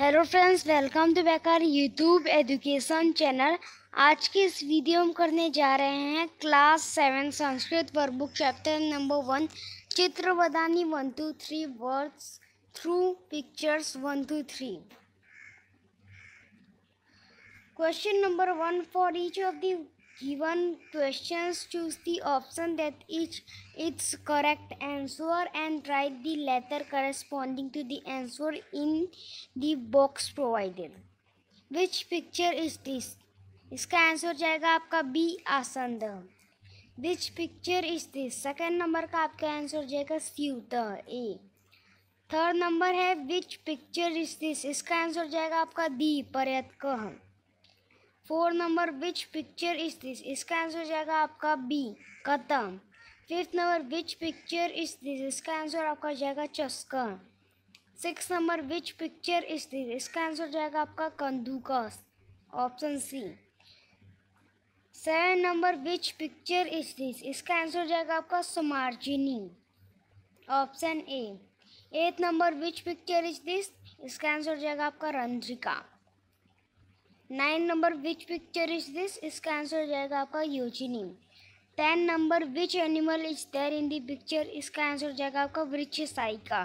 Hello friends welcome to बैकर YouTube education channel आज की इस वीडियो में करने जा रहे हैं class seven Sanskrit work book chapter number one चित्र बदानी one two three words through pictures one two three question number one for each of the given questions, choose the option that is its correct answer and write the letter corresponding to the answer in the box provided. Which picture is this? इसका answer जाएगा आपका बी आसंद which picture is this second number का आपका answer जाएगा स्यूत ए थर्ड नंबर है विच पिक्चर इज दिस इसका आंसर जाएगा आपका दी पर्यत four number which picture is this इसका आंसर हो जाएगा आपका बी कदम fifth number which picture is this इसका आंसर आपका हो जाएगा चस्का six number which picture is this इसका आंसर हो जाएगा आपका कंदुकस option C seven number which picture is this इसका आंसर हो जाएगा आपका समार्जिनी option A eight number which picture is this इसका आंसर हो जाएगा आपका रंध्रिका nine number which picture is this इसका आंसर हो जाएगा आपका योजनी ten number which animal is there in the picture इसका आंसर हो जाएगा आपका वृक्ष साइका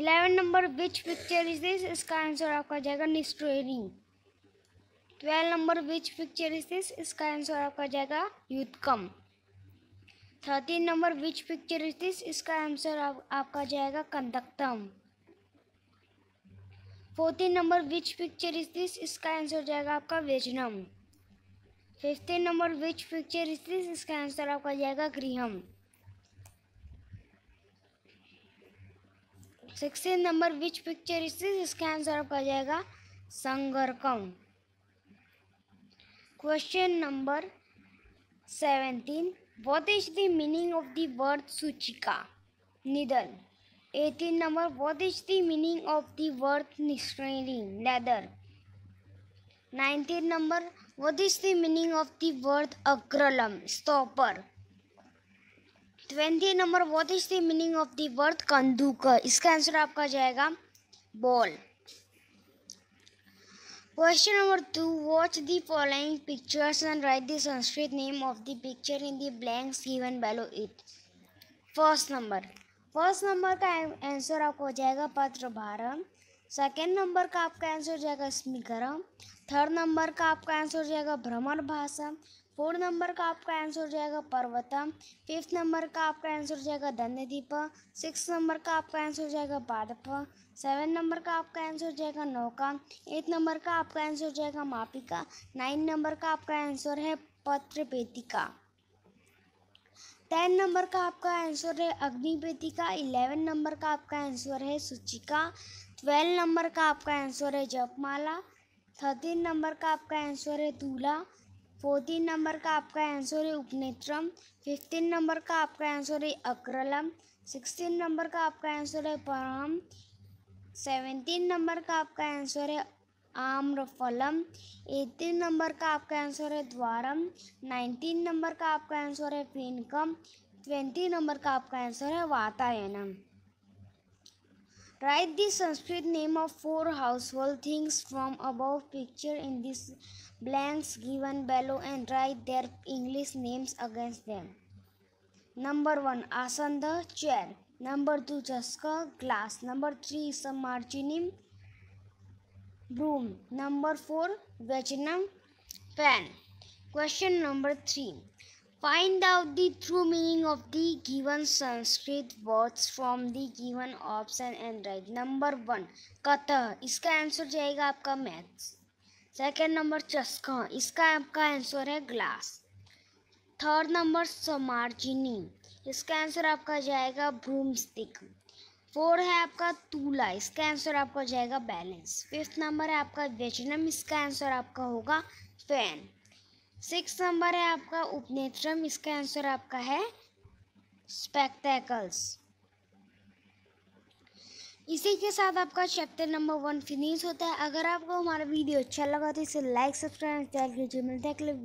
eleven number which picture is this इसका आंसर आपका जाएगा निस्टोरी twelve number which picture is this इसका आंसर आपका जाएगा युद्धकम thirteen number which picture is this इसका आंसर आपका जाएगा कंदकम fourteen number which picture is this इसका आंसर हो जाएगा आपका वेजनम fifteen number which picture is this इसका आंसर आपका जाएगा गृहम sixteen number which picture is this इसका आंसर आपका जाएगा संगरकम question number seventeen what is the meaning of the word सूचिका needle 18 number what is the meaning of the word necessary leather 19 number what is the meaning of the word agralam stopper 20 number what is the meaning of the word कंदूकर इसका answer आपका जाएगा ball question number two watch the following pictures and write the Sanskrit name of the picture in the blanks given below it first number first number का answer आपको हो जाएगा पत्र भारम second number का आपका आंसर हो जाएगा स्मीकरम थर्ड नंबर का आपका आंसर हो जाएगा भ्रमण भाषा फोर्थ नंबर का आपका आंसर हो जाएगा पर्वतम फिफ्थ नंबर का आपका आंसर हो जाएगा धन्यदीप सिक्स नंबर का आपका आंसर हो जाएगा पादप सेवन नंबर का आपका आंसर हो जाएगा नौका एट नंबर का आपका आंसर हो जाएगा मापिका नाइन नंबर का आपका आंसर है पत्र पेतिका टेन नंबर का आपका आंसर है अग्निवेदिका इलेवन नंबर का आपका आंसर है सुचिका ट्वेल्व नंबर का आपका आंसर है जपमाला थर्टीन नंबर का आपका आंसर है दूल्हा फोर्टीन नंबर का आपका आंसर है उपनेत्रम फिफ्टीन नंबर का आपका आंसर है अक्रलम सिक्सटीन नंबर का आपका आंसर है परम सेवेंटीन नंबर का आपका आंसर है आम्रफलम एटीन नंबर का आपका आंसर है द्वारम नाइनटीन नंबर का आपका आंसर है फिनकम ट्वेंटी नंबर का आपका आंसर है वातायनम write the Sanskrit name of four household things from above picture in this blanks given below and write their English names against them number one आसन the chair number two चस्का glass number three सम सम्मार्चिनिम broom number four वैचनम pen question number three find out the true meaning of the given Sanskrit words from the given option and write number one कतः इसका answer जाएगा आपका maths second number चस्का इसका आपका आंसर है ग्लास थर्ड नंबर समार्जिनी इसका आंसर आपका जाएगा ब्रूम स्टिक फोर है आपका तूला इसका आंसर आपका हो जाएगा बैलेंस फिफ्थ नंबर है आपका व्यजनम इसका आंसर आपका होगा फैन सिक्स नंबर है आपका उपनेत्रम इसका आंसर आपका है स्पेक्टेकल्स इसी के साथ आपका चैप्टर नंबर वन फिनिश होता है अगर आपको हमारा वीडियो अच्छा लगा तो इसे लाइक सब्सक्राइब चैनल कीजिए मिलते हैं अगले